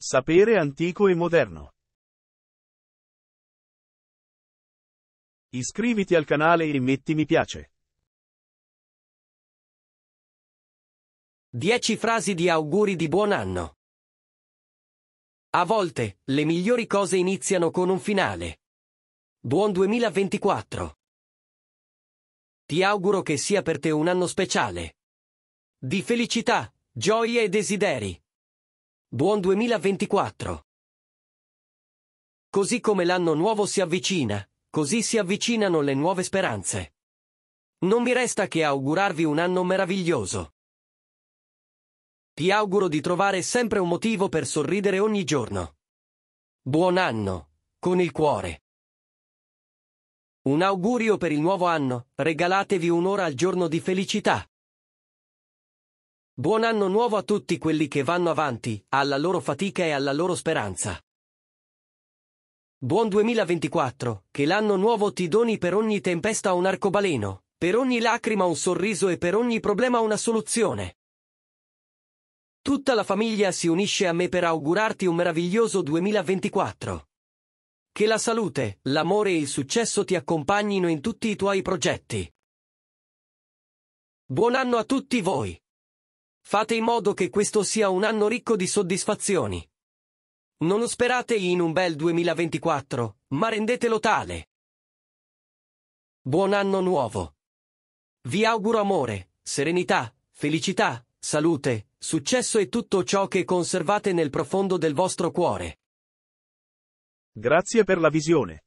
Sapere antico e moderno. Iscriviti al canale e metti mi piace. 10 frasi di auguri di buon anno. A volte, le migliori cose iniziano con un finale. Buon 2024. Ti auguro che sia per te un anno speciale. Di felicità, gioie e desideri. Buon 2024! Così come l'anno nuovo si avvicina, così si avvicinano le nuove speranze. Non mi resta che augurarvi un anno meraviglioso. Ti auguro di trovare sempre un motivo per sorridere ogni giorno. Buon anno, con il cuore. Un augurio per il nuovo anno, regalatevi un'ora al giorno di felicità. Buon anno nuovo a tutti quelli che vanno avanti, alla loro fatica e alla loro speranza. Buon 2024, che l'anno nuovo ti doni per ogni tempesta un arcobaleno, per ogni lacrima un sorriso e per ogni problema una soluzione. Tutta la famiglia si unisce a me per augurarti un meraviglioso 2024. Che la salute, l'amore e il successo ti accompagnino in tutti i tuoi progetti. Buon anno a tutti voi! Fate in modo che questo sia un anno ricco di soddisfazioni. Non sperate in un bel 2024, ma rendetelo tale. Buon anno nuovo. Vi auguro amore, serenità, felicità, salute, successo e tutto ciò che conservate nel profondo del vostro cuore. Grazie per la visione.